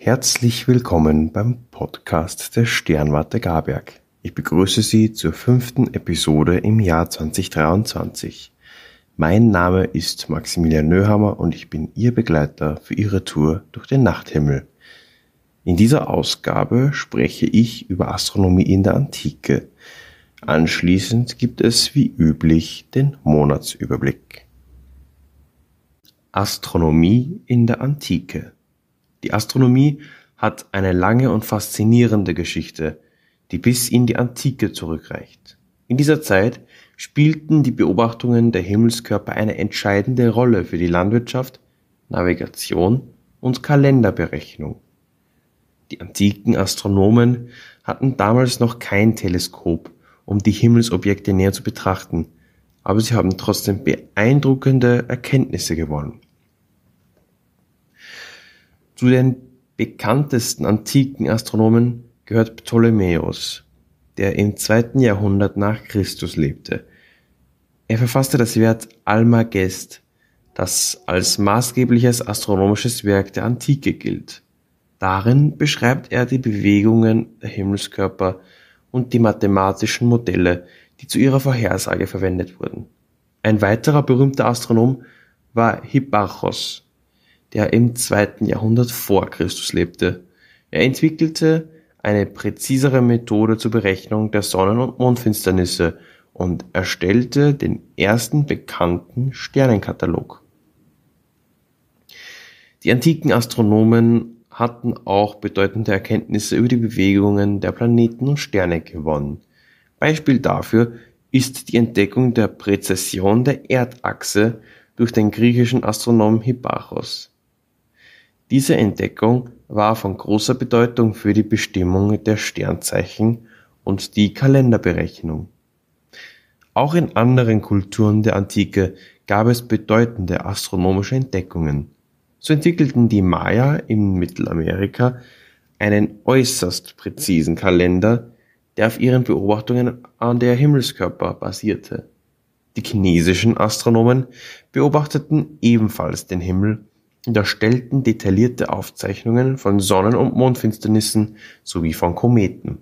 Herzlich willkommen beim Podcast der Sternwarte Garberg. Ich begrüße Sie zur fünften Episode im Jahr 2023. Mein Name ist Maximilian Nöhammer und ich bin Ihr Begleiter für Ihre Tour durch den Nachthimmel. In dieser Ausgabe spreche ich über Astronomie in der Antike. Anschließend gibt es wie üblich den Monatsüberblick. Astronomie in der Antike die Astronomie hat eine lange und faszinierende Geschichte, die bis in die Antike zurückreicht. In dieser Zeit spielten die Beobachtungen der Himmelskörper eine entscheidende Rolle für die Landwirtschaft, Navigation und Kalenderberechnung. Die antiken Astronomen hatten damals noch kein Teleskop, um die Himmelsobjekte näher zu betrachten, aber sie haben trotzdem beeindruckende Erkenntnisse gewonnen. Zu den bekanntesten antiken Astronomen gehört Ptolemäus, der im zweiten Jahrhundert nach Christus lebte. Er verfasste das Werk Almagest, das als maßgebliches astronomisches Werk der Antike gilt. Darin beschreibt er die Bewegungen der Himmelskörper und die mathematischen Modelle, die zu ihrer Vorhersage verwendet wurden. Ein weiterer berühmter Astronom war Hipparchos, der im zweiten Jahrhundert vor Christus lebte. Er entwickelte eine präzisere Methode zur Berechnung der Sonnen- und Mondfinsternisse und erstellte den ersten bekannten Sternenkatalog. Die antiken Astronomen hatten auch bedeutende Erkenntnisse über die Bewegungen der Planeten und Sterne gewonnen. Beispiel dafür ist die Entdeckung der Präzession der Erdachse durch den griechischen Astronomen Hipparchos. Diese Entdeckung war von großer Bedeutung für die Bestimmung der Sternzeichen und die Kalenderberechnung. Auch in anderen Kulturen der Antike gab es bedeutende astronomische Entdeckungen. So entwickelten die Maya in Mittelamerika einen äußerst präzisen Kalender, der auf ihren Beobachtungen an der Himmelskörper basierte. Die chinesischen Astronomen beobachteten ebenfalls den Himmel und erstellten detaillierte Aufzeichnungen von Sonnen- und Mondfinsternissen sowie von Kometen.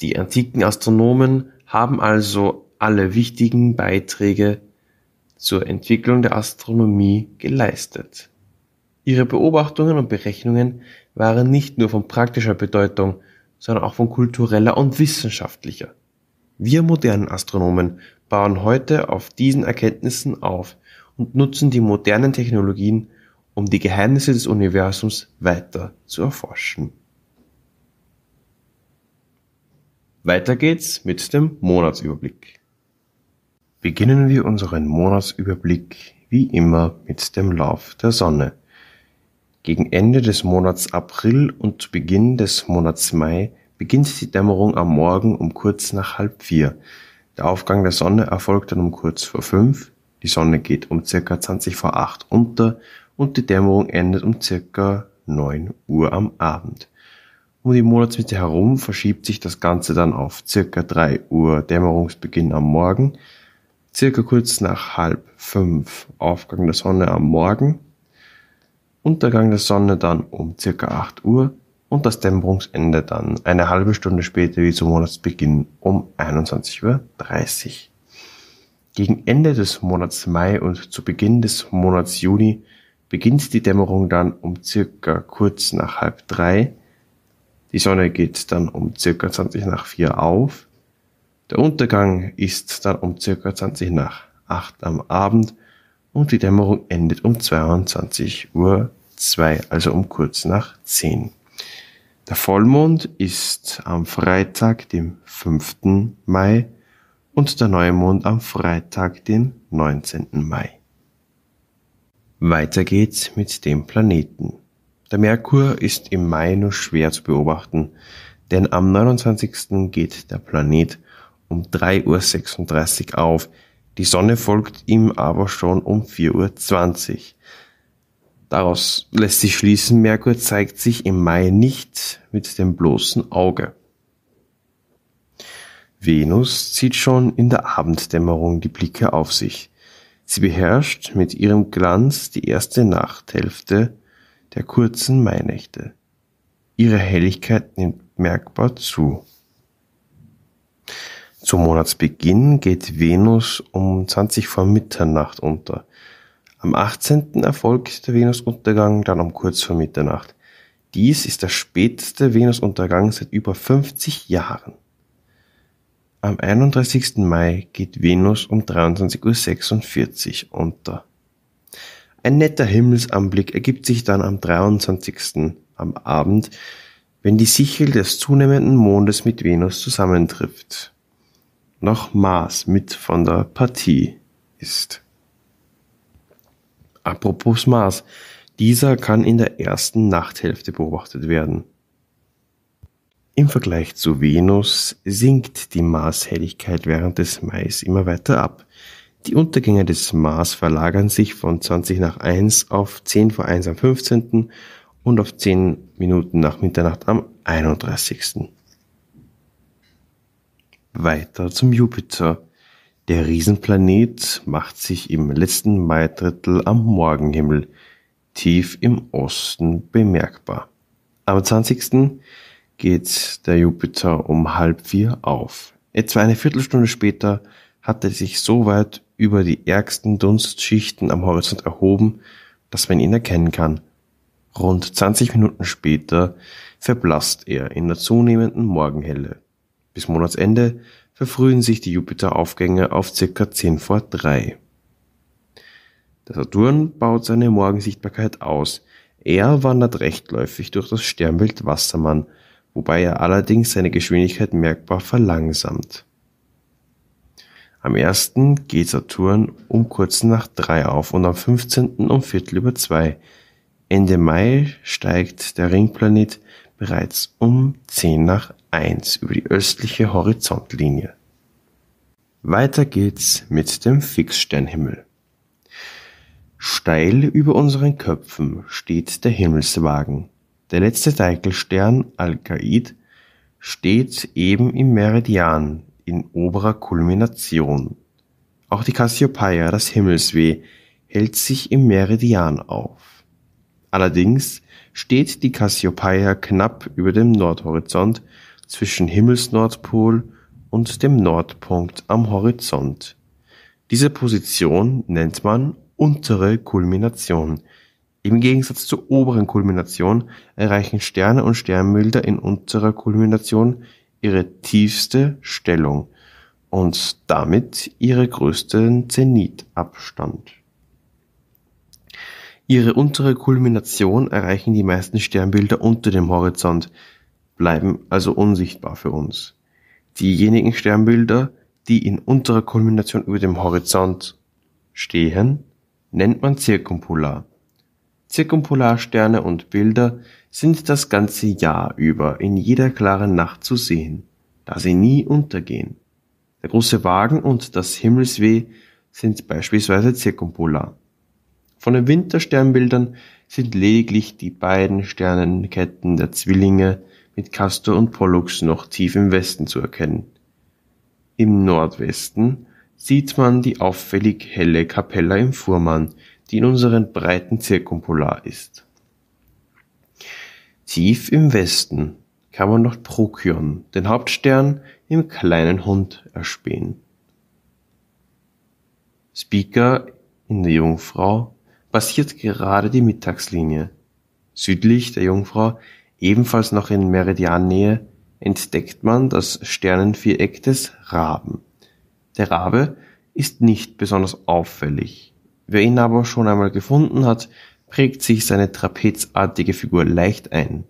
Die antiken Astronomen haben also alle wichtigen Beiträge zur Entwicklung der Astronomie geleistet. Ihre Beobachtungen und Berechnungen waren nicht nur von praktischer Bedeutung, sondern auch von kultureller und wissenschaftlicher. Wir modernen Astronomen bauen heute auf diesen Erkenntnissen auf und nutzen die modernen Technologien, um die Geheimnisse des Universums weiter zu erforschen. Weiter geht's mit dem Monatsüberblick. Beginnen wir unseren Monatsüberblick wie immer mit dem Lauf der Sonne. Gegen Ende des Monats April und zu Beginn des Monats Mai beginnt die Dämmerung am Morgen um kurz nach halb vier. Der Aufgang der Sonne erfolgt dann um kurz vor fünf, die Sonne geht um circa 20 vor 8 unter und die Dämmerung endet um circa 9 Uhr am Abend. Um die Monatsmitte herum verschiebt sich das Ganze dann auf circa 3 Uhr Dämmerungsbeginn am Morgen, circa kurz nach halb 5 Aufgang der Sonne am Morgen, Untergang der Sonne dann um circa 8 Uhr und das Dämmerungsende dann eine halbe Stunde später wie zum Monatsbeginn um 21.30 Uhr. Gegen Ende des Monats Mai und zu Beginn des Monats Juni beginnt die Dämmerung dann um circa kurz nach halb drei. Die Sonne geht dann um circa 20 nach vier auf. Der Untergang ist dann um circa 20 nach acht am Abend und die Dämmerung endet um 22 Uhr zwei, also um kurz nach zehn. Der Vollmond ist am Freitag, dem 5. Mai und der Neumond am Freitag, den 19. Mai. Weiter geht's mit dem Planeten. Der Merkur ist im Mai nur schwer zu beobachten, denn am 29. geht der Planet um 3.36 Uhr auf, die Sonne folgt ihm aber schon um 4.20 Uhr. Daraus lässt sich schließen, Merkur zeigt sich im Mai nicht mit dem bloßen Auge. Venus zieht schon in der Abenddämmerung die Blicke auf sich. Sie beherrscht mit ihrem Glanz die erste Nachthälfte der kurzen Mainächte. Ihre Helligkeit nimmt merkbar zu. Zum Monatsbeginn geht Venus um 20 vor Mitternacht unter. Am 18. erfolgt der Venusuntergang, dann um kurz vor Mitternacht. Dies ist der späteste Venusuntergang seit über 50 Jahren. Am 31. Mai geht Venus um 23.46 Uhr unter. Ein netter Himmelsanblick ergibt sich dann am 23. am Abend, wenn die Sichel des zunehmenden Mondes mit Venus zusammentrifft. Noch Mars mit von der Partie ist. Apropos Mars, dieser kann in der ersten Nachthälfte beobachtet werden. Im Vergleich zu Venus sinkt die Marshelligkeit während des Mai immer weiter ab. Die Untergänge des Mars verlagern sich von 20 nach 1 auf 10 vor 1 am 15. und auf 10 Minuten nach Mitternacht am 31. Weiter zum Jupiter. Der Riesenplanet macht sich im letzten Maidrittel am Morgenhimmel tief im Osten bemerkbar. Am 20 geht der Jupiter um halb vier auf. Etwa eine Viertelstunde später hat er sich so weit über die ärgsten Dunstschichten am Horizont erhoben, dass man ihn erkennen kann. Rund 20 Minuten später verblasst er in der zunehmenden Morgenhelle. Bis Monatsende verfrühen sich die Jupiteraufgänge auf circa 10 vor 3. Der Saturn baut seine Morgensichtbarkeit aus. Er wandert rechtläufig durch das Sternbild Wassermann – wobei er allerdings seine Geschwindigkeit merkbar verlangsamt. Am 1. geht Saturn um kurz nach 3 auf und am 15. um Viertel über 2. Ende Mai steigt der Ringplanet bereits um 10 nach 1 über die östliche Horizontlinie. Weiter geht's mit dem Fixsternhimmel. Steil über unseren Köpfen steht der Himmelswagen. Der letzte Teitelstern Alkaid steht eben im Meridian in oberer Kulmination. Auch die Cassiopeia, das Himmelsweh, hält sich im Meridian auf. Allerdings steht die Cassiopeia knapp über dem Nordhorizont zwischen Himmelsnordpol und dem Nordpunkt am Horizont. Diese Position nennt man untere Kulmination. Im Gegensatz zur oberen Kulmination erreichen Sterne und Sternbilder in unterer Kulmination ihre tiefste Stellung und damit ihre größten Zenitabstand. Ihre untere Kulmination erreichen die meisten Sternbilder unter dem Horizont, bleiben also unsichtbar für uns. Diejenigen Sternbilder, die in unterer Kulmination über dem Horizont stehen, nennt man zirkumpolar. Zirkumpolarsterne und Bilder sind das ganze Jahr über in jeder klaren Nacht zu sehen, da sie nie untergehen. Der große Wagen und das Himmelsweh sind beispielsweise zirkumpolar. Von den Wintersternbildern sind lediglich die beiden Sternenketten der Zwillinge mit Castor und Pollux noch tief im Westen zu erkennen. Im Nordwesten sieht man die auffällig helle Kapella im Fuhrmann, die in unseren Breiten zirkumpolar ist. Tief im Westen kann man noch Procyon, den Hauptstern im kleinen Hund, erspähen. Speaker in der Jungfrau passiert gerade die Mittagslinie. Südlich der Jungfrau, ebenfalls noch in Meridiannähe, entdeckt man das Sternenviereck des Raben. Der Rabe ist nicht besonders auffällig. Wer ihn aber schon einmal gefunden hat, prägt sich seine trapezartige Figur leicht ein.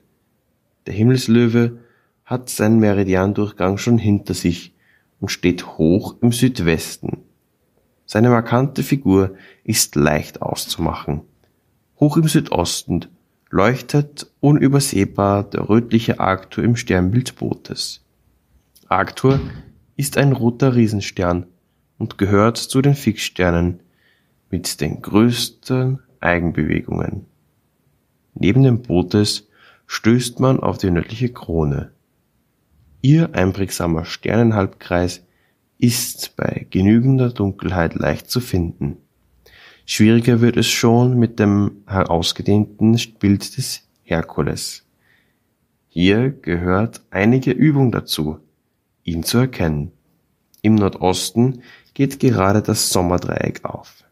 Der Himmelslöwe hat seinen Meridiandurchgang schon hinter sich und steht hoch im Südwesten. Seine markante Figur ist leicht auszumachen. Hoch im Südosten leuchtet unübersehbar der rötliche Arctur im Sternbild Botes. Arctur ist ein roter Riesenstern und gehört zu den Fixsternen, mit den größten Eigenbewegungen. Neben dem Bootes stößt man auf die nördliche Krone. Ihr einprägsamer Sternenhalbkreis ist bei genügender Dunkelheit leicht zu finden. Schwieriger wird es schon mit dem herausgedehnten Bild des Herkules. Hier gehört einige Übung dazu, ihn zu erkennen. Im Nordosten geht gerade das Sommerdreieck auf.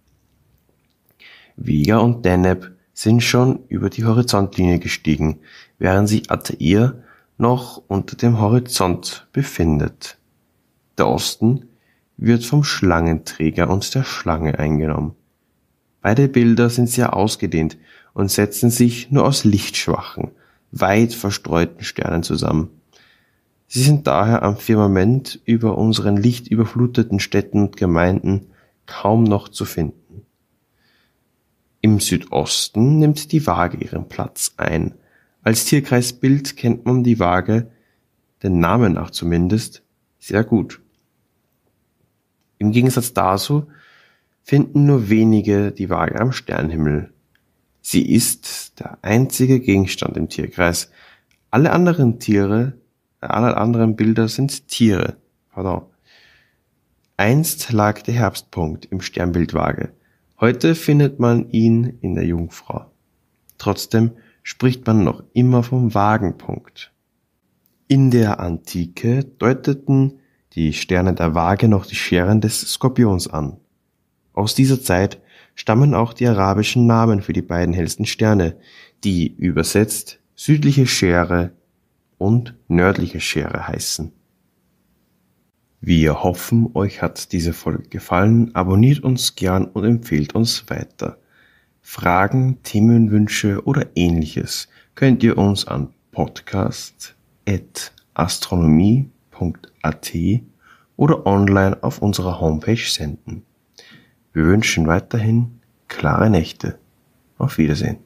Vega und Deneb sind schon über die Horizontlinie gestiegen, während sich Altair noch unter dem Horizont befindet. Der Osten wird vom Schlangenträger und der Schlange eingenommen. Beide Bilder sind sehr ausgedehnt und setzen sich nur aus lichtschwachen, weit verstreuten Sternen zusammen. Sie sind daher am Firmament über unseren lichtüberfluteten Städten und Gemeinden kaum noch zu finden. Im Südosten nimmt die Waage ihren Platz ein. Als Tierkreisbild kennt man die Waage, den Namen nach zumindest, sehr gut. Im Gegensatz dazu finden nur wenige die Waage am Sternhimmel. Sie ist der einzige Gegenstand im Tierkreis. Alle anderen Tiere, alle anderen Bilder sind Tiere. Pardon. Einst lag der Herbstpunkt im Sternbild Waage. Heute findet man ihn in der Jungfrau. Trotzdem spricht man noch immer vom Wagenpunkt. In der Antike deuteten die Sterne der Waage noch die Scheren des Skorpions an. Aus dieser Zeit stammen auch die arabischen Namen für die beiden hellsten Sterne, die übersetzt südliche Schere und nördliche Schere heißen. Wir hoffen, euch hat diese Folge gefallen. Abonniert uns gern und empfehlt uns weiter. Fragen, Themenwünsche oder ähnliches könnt ihr uns an podcast.astronomie.at oder online auf unserer Homepage senden. Wir wünschen weiterhin klare Nächte. Auf Wiedersehen.